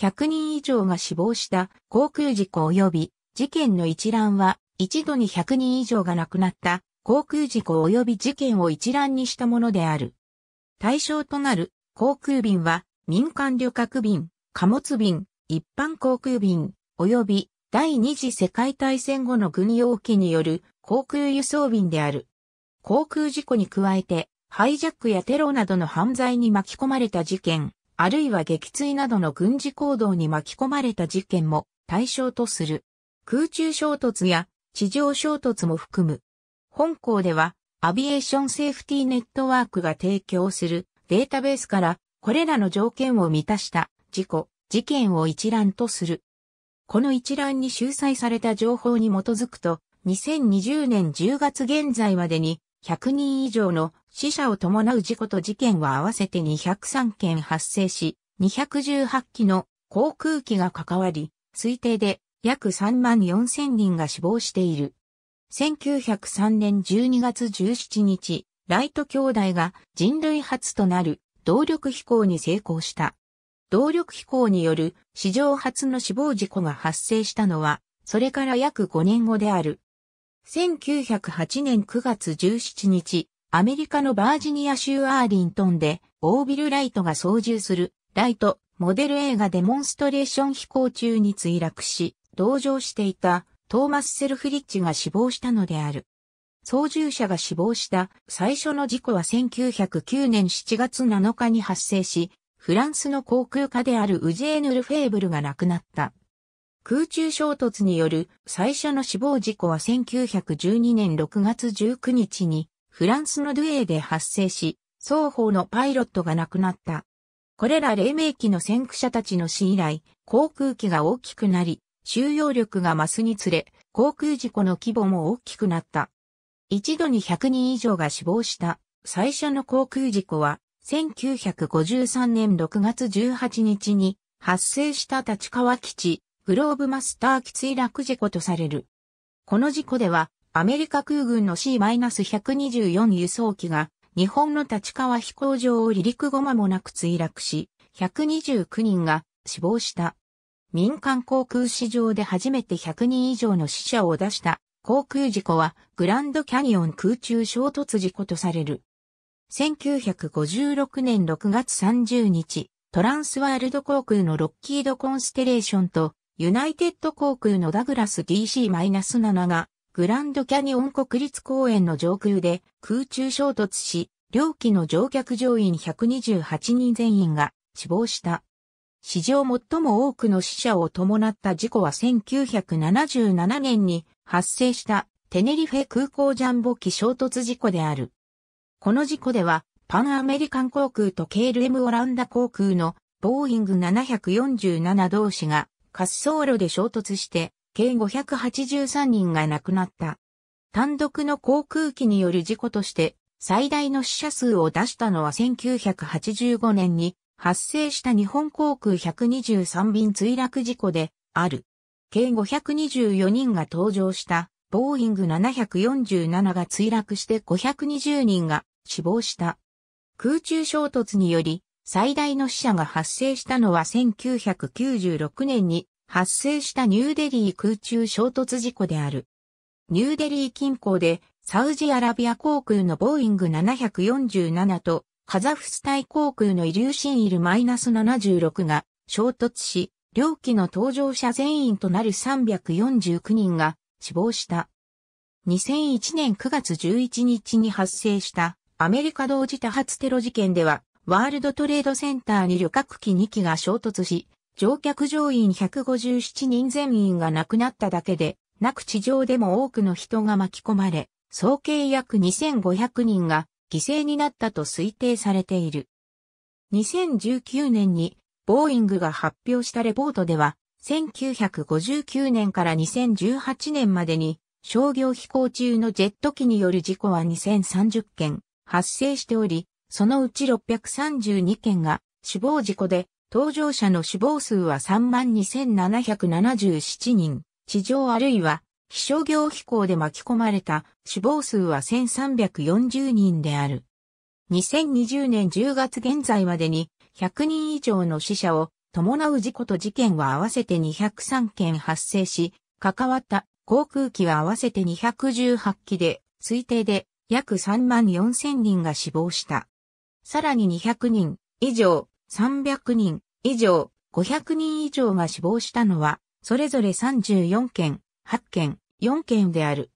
100人以上が死亡した航空事故及び事件の一覧は一度に100人以上が亡くなった航空事故及び事件を一覧にしたものである。対象となる航空便は民間旅客便、貨物便、一般航空便及び第二次世界大戦後の軍用機による航空輸送便である。航空事故に加えて、ハイジャックやテロなどの犯罪に巻き込まれた事件、あるいは撃墜などの軍事行動に巻き込まれた事件も対象とする。空中衝突や地上衝突も含む。本校では、アビエーションセーフティーネットワークが提供するデータベースから、これらの条件を満たした事故、事件を一覧とする。この一覧に収載された情報に基づくと、2020年10月現在までに100人以上の死者を伴う事故と事件は合わせて203件発生し、218機の航空機が関わり、推定で約3万4000人が死亡している。1903年12月17日、ライト兄弟が人類初となる動力飛行に成功した。動力飛行による史上初の死亡事故が発生したのは、それから約5年後である。1908年9月17日、アメリカのバージニア州アーリントンで、オービル・ライトが操縦する、ライト、モデル映画デモンストレーション飛行中に墜落し、同乗していた、トーマス・セルフリッチが死亡したのである。操縦者が死亡した最初の事故は1909年7月7日に発生し、フランスの航空家であるウジェーヌ・ルフェーブルが亡くなった。空中衝突による最初の死亡事故は1912年6月19日にフランスのドゥエーで発生し、双方のパイロットが亡くなった。これら黎明期の先駆者たちの死以来、航空機が大きくなり、収容力が増すにつれ、航空事故の規模も大きくなった。一度に100人以上が死亡した最初の航空事故は、1953年6月18日に発生した立川基地グローブマスター機墜落事故とされる。この事故では、アメリカ空軍の C-124 輸送機が、日本の立川飛行場を離陸後間もなく墜落し、129人が死亡した。民間航空史上で初めて100人以上の死者を出した航空事故はグランドキャニオン空中衝突事故とされる。1956年6月30日、トランスワールド航空のロッキードコンステレーションとユナイテッド航空のダグラス DC-7 が、グランドキャニオン国立公園の上空で空中衝突し、両機の乗客乗員128人全員が死亡した。史上最も多くの死者を伴った事故は1977年に発生したテネリフェ空港ジャンボ機衝突事故である。この事故ではパンアメリカン航空と KLM オランダ航空のボーイング747同士が滑走路で衝突して、計583人が亡くなった。単独の航空機による事故として、最大の死者数を出したのは1985年に発生した日本航空123便墜落事故である。計524人が搭乗したボーイング747が墜落して520人が死亡した。空中衝突により最大の死者が発生したのは1996年に発生したニューデリー空中衝突事故である。ニューデリー近郊でサウジアラビア航空のボーイング747とカザフスタイ航空のイリューシンイル -76 が衝突し、両機の搭乗者全員となる349人が死亡した。2001年9月11日に発生したアメリカ同時多発テロ事件ではワールドトレードセンターに旅客機2機が衝突し、乗客乗員157人全員が亡くなっただけで、なく地上でも多くの人が巻き込まれ、総計約2500人が犠牲になったと推定されている。2019年にボーイングが発表したレポートでは、1959年から2018年までに商業飛行中のジェット機による事故は2030件発生しており、そのうち632件が死亡事故で、搭乗者の死亡数は32,777人、地上あるいは飛翔業飛行で巻き込まれた死亡数は1340人である。2020年10月現在までに100人以上の死者を伴う事故と事件は合わせて203件発生し、関わった航空機は合わせて218機で、推定で約3万4000人が死亡した。さらに200人以上、300人以上、500人以上が死亡したのは、それぞれ34件、8件、4件である。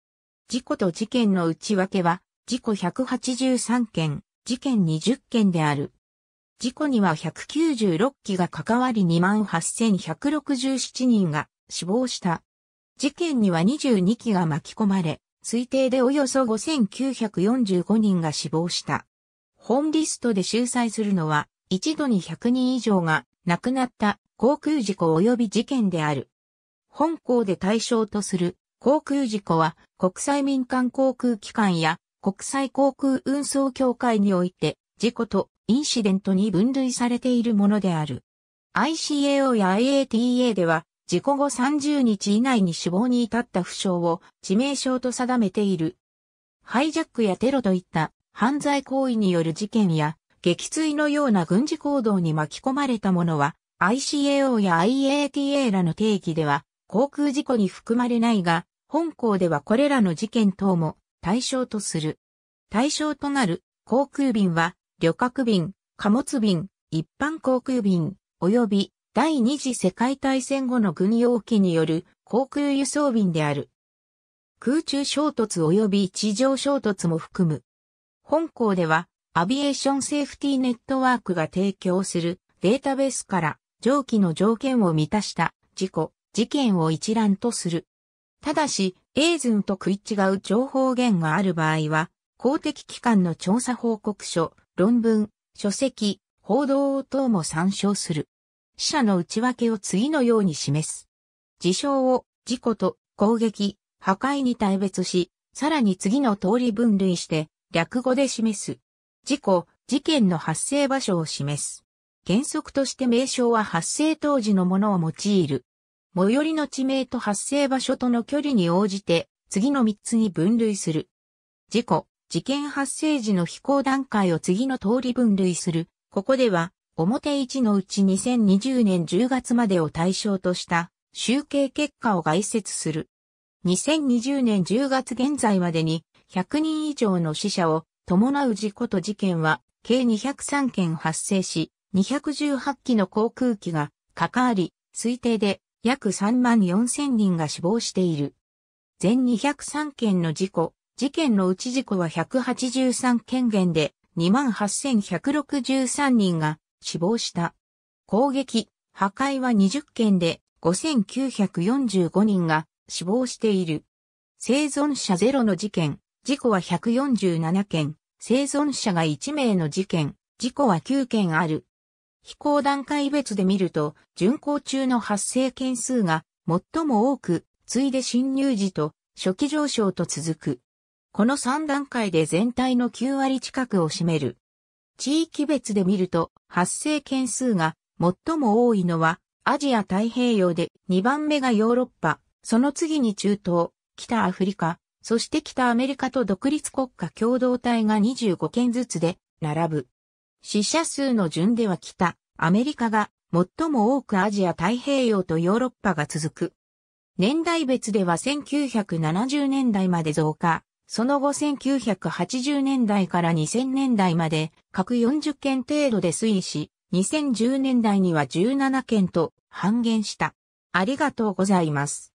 事故と事件の内訳は、事故183件、事件20件である。事故には196機が関わり28,167人が死亡した。事件には22機が巻き込まれ、推定でおよそ5,945人が死亡した。本リストで集裁するのは、一度に100人以上が亡くなった航空事故及び事件である。本校で対象とする航空事故は国際民間航空機関や国際航空運送協会において事故とインシデントに分類されているものである。ICAO や IATA では事故後30日以内に死亡に至った負傷を致命傷と定めている。ハイジャックやテロといった犯罪行為による事件や、撃墜のような軍事行動に巻き込まれたものは、ICAO や IATA らの定義では、航空事故に含まれないが、本校ではこれらの事件等も対象とする。対象となる航空便は、旅客便、貨物便、一般航空便、及び第二次世界大戦後の軍用機による航空輸送便である。空中衝突及び地上衝突も含む。本校では、アビエーションセーフティーネットワークが提供するデータベースから上記の条件を満たした事故、事件を一覧とする。ただし、エーズンと食い違う情報源がある場合は、公的機関の調査報告書、論文、書籍、報道等も参照する。死者の内訳を次のように示す。事象を事故と攻撃、破壊に対別し、さらに次の通り分類して、略語で示す。事故、事件の発生場所を示す。原則として名称は発生当時のものを用いる。最寄りの地名と発生場所との距離に応じて、次の3つに分類する。事故、事件発生時の飛行段階を次の通り分類する。ここでは、表1のうち2020年10月までを対象とした集計結果を概説する。2020年10月現在までに100人以上の死者を伴う事故と事件は計203件発生し、218機の航空機が関わり、推定で約3万4千人が死亡している。全203件の事故、事件のうち事故は183件減で28,163人が死亡した。攻撃、破壊は20件で5,945人が死亡している。生存者ゼロの事件、事故は147件、生存者が1名の事件、事故は9件ある。飛行段階別で見ると、巡航中の発生件数が最も多く、次いで侵入時と初期上昇と続く。この3段階で全体の9割近くを占める。地域別で見ると、発生件数が最も多いのは、アジア太平洋で2番目がヨーロッパ、その次に中東、北アフリカ、そして北アメリカと独立国家共同体が25件ずつで並ぶ。死者数の順では北、アメリカが最も多くアジア太平洋とヨーロッパが続く。年代別では1970年代まで増加、その後1980年代から2000年代まで各40件程度で推移し、2010年代には17件と半減した。ありがとうございます。